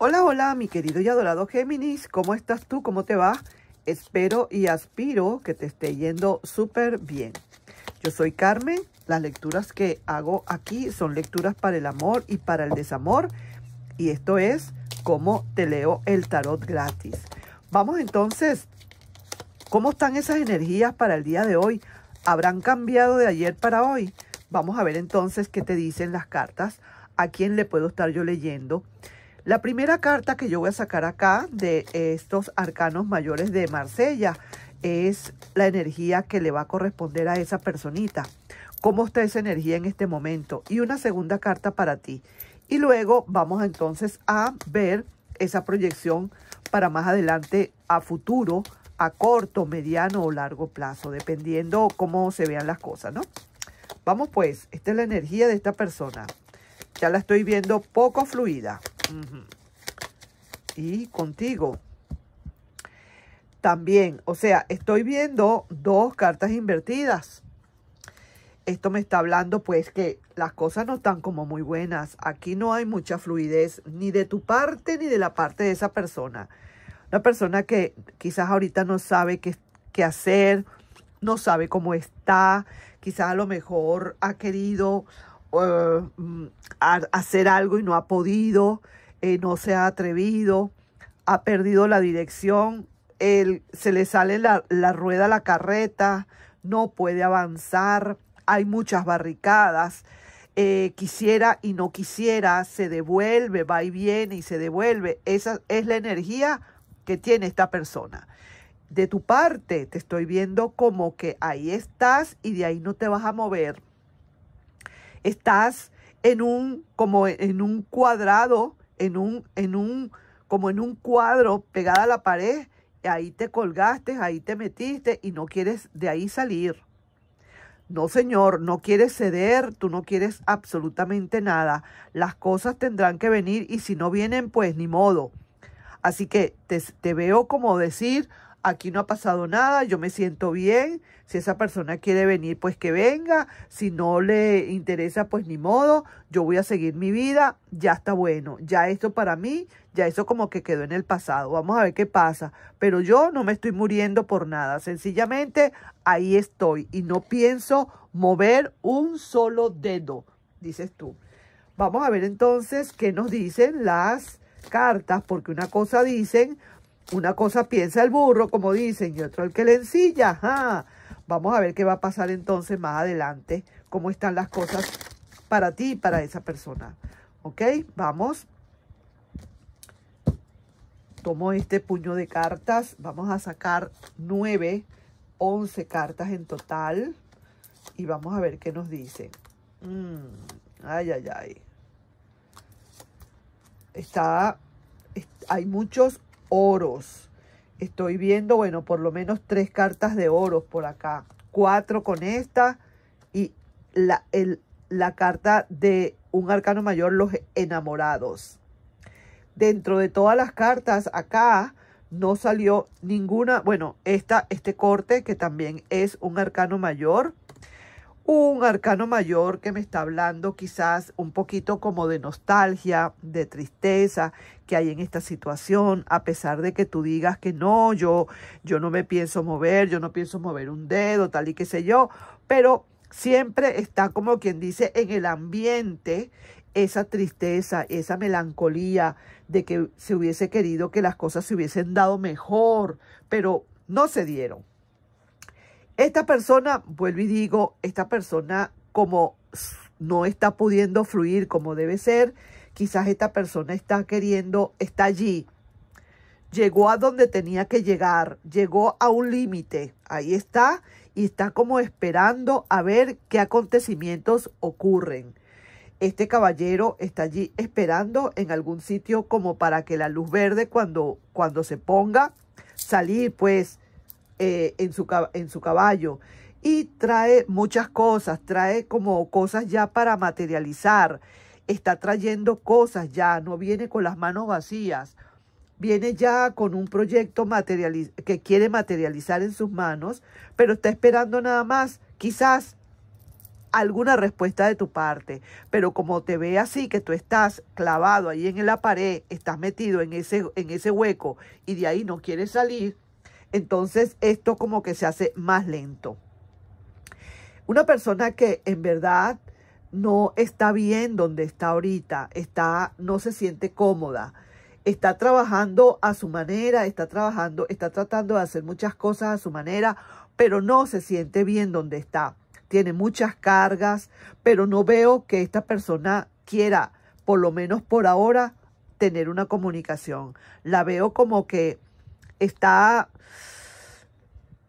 Hola, hola, mi querido y adorado Géminis. ¿Cómo estás tú? ¿Cómo te va? Espero y aspiro que te esté yendo súper bien. Yo soy Carmen. Las lecturas que hago aquí son lecturas para el amor y para el desamor. Y esto es cómo te leo el tarot gratis. Vamos entonces, ¿cómo están esas energías para el día de hoy? ¿Habrán cambiado de ayer para hoy? Vamos a ver entonces qué te dicen las cartas, a quién le puedo estar yo leyendo. La primera carta que yo voy a sacar acá de estos arcanos mayores de Marsella es la energía que le va a corresponder a esa personita. ¿Cómo está esa energía en este momento? Y una segunda carta para ti. Y luego vamos entonces a ver esa proyección para más adelante a futuro, a corto, mediano o largo plazo, dependiendo cómo se vean las cosas, ¿no? Vamos pues, esta es la energía de esta persona. Ya la estoy viendo poco fluida. Y contigo. También, o sea, estoy viendo dos cartas invertidas. Esto me está hablando pues que las cosas no están como muy buenas. Aquí no hay mucha fluidez ni de tu parte ni de la parte de esa persona. Una persona que quizás ahorita no sabe qué, qué hacer, no sabe cómo está, quizás a lo mejor ha querido eh, mm, hacer algo y no ha podido, eh, no se ha atrevido, ha perdido la dirección, se le sale la, rueda a la carreta, no puede avanzar, hay muchas barricadas. Eh, quisiera y no quisiera, se devuelve, va y viene y se devuelve. Esa es la energía que tiene esta persona. De tu parte, te estoy viendo como que ahí estás y de ahí no te vas a mover estás en un, como en un cuadrado, en un, en un, como en un cuadro pegada a la pared, ahí te colgaste, ahí te metiste y no quieres de ahí salir. No, Señor, no quieres ceder, tú no quieres absolutamente nada. Las cosas tendrán que venir y si no vienen, pues ni modo. Así que te, te veo como decir, aquí no ha pasado nada, yo me siento bien, si esa persona quiere venir, pues que venga, si no le interesa, pues ni modo, yo voy a seguir mi vida, ya está bueno, ya esto para mí, ya eso como que quedó en el pasado, vamos a ver qué pasa, pero yo no me estoy muriendo por nada, sencillamente ahí estoy y no pienso mover un solo dedo, dices tú. Vamos a ver entonces qué nos dicen las cartas, porque una cosa dicen, una cosa piensa el burro, como dicen, y otro el que le ensilla. Vamos a ver qué va a pasar entonces más adelante, cómo están las cosas para ti y para esa persona. ¿Ok? Vamos. Tomo este puño de cartas. Vamos a sacar nueve, once cartas en total. Y vamos a ver qué nos dice. Mm, ay, ay, ay. Está, hay muchos oros. Estoy viendo, bueno, por lo menos tres cartas de oros por acá. Cuatro con esta y la, el, la carta de un arcano mayor, los enamorados. Dentro de todas las cartas acá no salió ninguna, bueno, esta, este corte que también es un arcano mayor un arcano mayor que me está hablando quizás un poquito como de nostalgia, de tristeza que hay en esta situación, a pesar de que tú digas que no, yo, yo no me pienso mover, yo no pienso mover un dedo, tal y qué sé yo, pero siempre está como quien dice en el ambiente esa tristeza, esa melancolía de que se hubiese querido que las cosas se hubiesen dado mejor, pero no se dieron. Esta persona, vuelvo y digo, esta persona como no está pudiendo fluir como debe ser, quizás esta persona está queriendo, está allí, llegó a donde tenía que llegar, llegó a un límite, ahí está, y está como esperando a ver qué acontecimientos ocurren. Este caballero está allí esperando en algún sitio como para que la luz verde cuando, cuando se ponga, salir pues eh, en, su, en su caballo y trae muchas cosas, trae como cosas ya para materializar, está trayendo cosas ya, no viene con las manos vacías, viene ya con un proyecto que quiere materializar en sus manos, pero está esperando nada más, quizás alguna respuesta de tu parte, pero como te ve así que tú estás clavado ahí en la pared, estás metido en ese en ese hueco y de ahí no quieres salir, entonces esto como que se hace más lento. Una persona que en verdad no está bien donde está ahorita, está, no se siente cómoda, está trabajando a su manera, está trabajando, está tratando de hacer muchas cosas a su manera, pero no se siente bien donde está. Tiene muchas cargas, pero no veo que esta persona quiera, por lo menos por ahora, tener una comunicación. La veo como que está,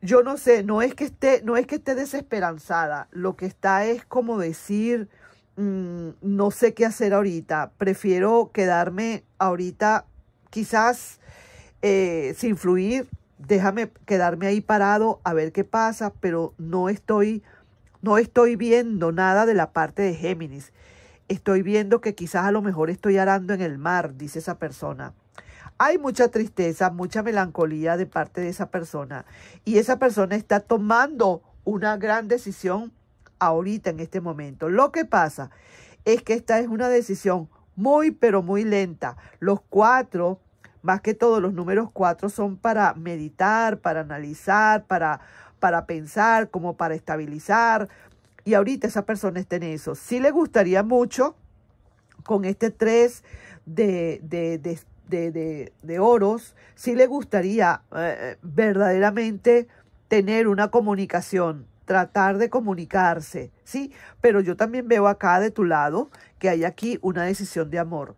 yo no sé, no es que esté, no es que esté desesperanzada, lo que está es como decir, mm, no sé qué hacer ahorita, prefiero quedarme ahorita quizás eh, sin fluir, déjame quedarme ahí parado a ver qué pasa, pero no estoy, no estoy viendo nada de la parte de Géminis. Estoy viendo que quizás a lo mejor estoy arando en el mar, dice esa persona hay mucha tristeza, mucha melancolía de parte de esa persona. Y esa persona está tomando una gran decisión ahorita, en este momento. Lo que pasa es que esta es una decisión muy, pero muy lenta. Los cuatro, más que todo, los números cuatro son para meditar, para analizar, para, para pensar, como para estabilizar. Y ahorita esa persona está en eso. Sí le gustaría mucho con este tres de, de, de, de, oros, sí le gustaría eh, eh, verdaderamente tener una comunicación, tratar de comunicarse, ¿sí? Pero yo también veo acá de tu lado que hay aquí una decisión de amor.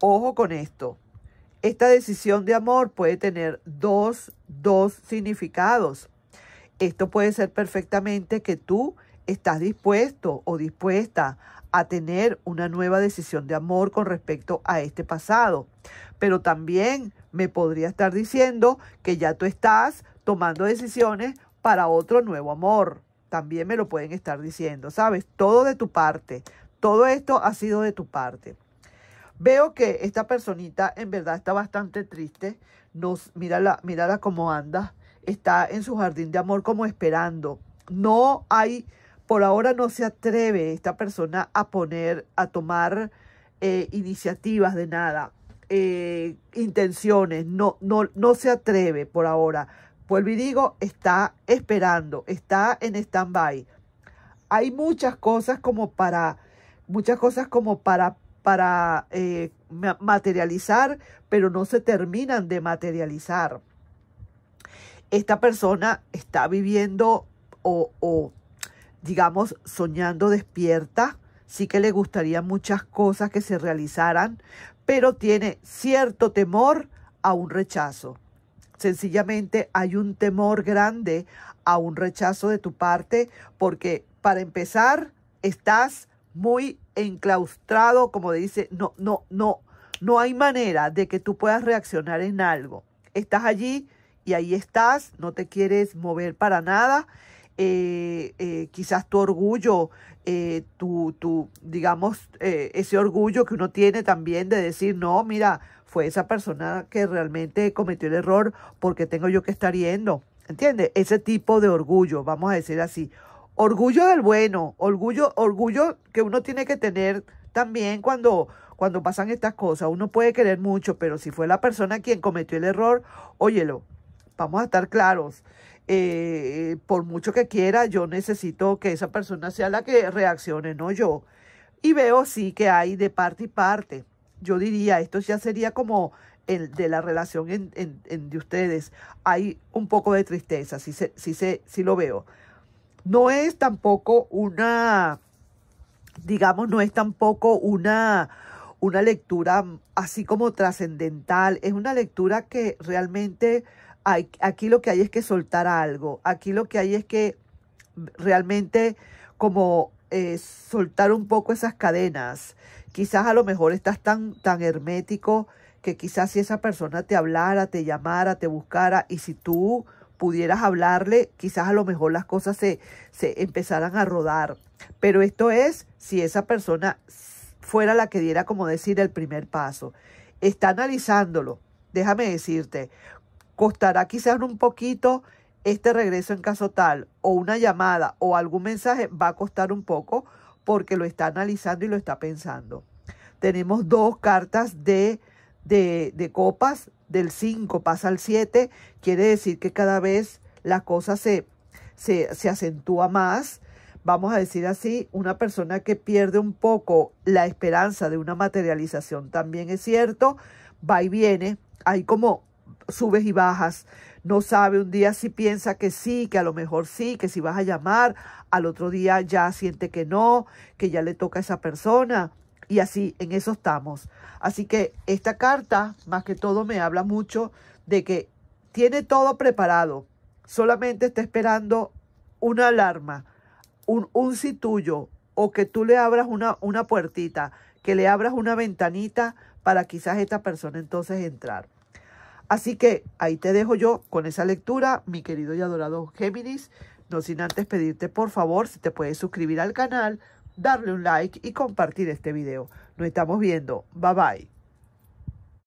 Ojo con esto. Esta decisión de amor puede tener dos, dos significados. Esto puede ser perfectamente que tú estás dispuesto o dispuesta a tener una nueva decisión de amor con respecto a este pasado. Pero también me podría estar diciendo que ya tú estás tomando decisiones para otro nuevo amor. También me lo pueden estar diciendo, ¿sabes? Todo de tu parte. Todo esto ha sido de tu parte. Veo que esta personita en verdad está bastante triste. Nos, mírala cómo anda. Está en su jardín de amor como esperando. No hay por ahora no se atreve esta persona a poner, a tomar eh, iniciativas de nada, eh, intenciones, no, no, no se atreve por ahora. Vuelvo y digo, está esperando, está en stand-by. Hay muchas cosas como para, muchas cosas como para, para eh, materializar, pero no se terminan de materializar. Esta persona está viviendo o digamos, soñando despierta, sí que le gustaría muchas cosas que se realizaran, pero tiene cierto temor a un rechazo. Sencillamente hay un temor grande a un rechazo de tu parte porque para empezar estás muy enclaustrado, como dice, no, no, no, no hay manera de que tú puedas reaccionar en algo. Estás allí y ahí estás, no te quieres mover para nada eh, eh, quizás tu orgullo, eh, tu, tu, digamos, eh, ese orgullo que uno tiene también de decir, no, mira, fue esa persona que realmente cometió el error, porque tengo yo que estar yendo? ¿Entiendes? Ese tipo de orgullo, vamos a decir así. Orgullo del bueno, orgullo, orgullo que uno tiene que tener también cuando, cuando pasan estas cosas. Uno puede querer mucho, pero si fue la persona quien cometió el error, óyelo, vamos a estar claros. Eh, por mucho que quiera, yo necesito que esa persona sea la que reaccione, no yo. Y veo sí que hay de parte y parte. Yo diría, esto ya sería como el de la relación en, de ustedes. Hay un poco de tristeza, sí, sí, lo veo. No es tampoco una, digamos, no es tampoco una, una lectura así como trascendental. Es una lectura que realmente aquí lo que hay es que soltar algo, aquí lo que hay es que realmente como eh, soltar un poco esas cadenas. Quizás a lo mejor estás tan, tan hermético que quizás si esa persona te hablara, te llamara, te buscara, y si tú pudieras hablarle, quizás a lo mejor las cosas se, se empezaran a rodar. Pero esto es si esa persona fuera la que diera, como decir, el primer paso. Está analizándolo, déjame decirte, Costará quizás un poquito este regreso en caso tal o una llamada o algún mensaje va a costar un poco porque lo está analizando y lo está pensando. Tenemos dos cartas de, de, de copas, del 5 pasa al 7, quiere decir que cada vez la cosa se, se, se acentúa más. Vamos a decir así, una persona que pierde un poco la esperanza de una materialización también es cierto, va y viene, hay como subes y bajas, no sabe, un día si piensa que sí, que a lo mejor sí, que si vas a llamar, al otro día ya siente que no, que ya le toca a esa persona. Y así, en eso estamos. Así que esta carta, más que todo, me habla mucho de que tiene todo preparado, solamente está esperando una alarma, un, un sí tuyo, o que tú le abras una, una puertita, que le abras una ventanita para quizás esta persona entonces entrar. Así que ahí te dejo yo con esa lectura, mi querido y adorado Géminis. No sin antes pedirte por favor si te puedes suscribir al canal, darle un like y compartir este video. Nos estamos viendo. Bye bye.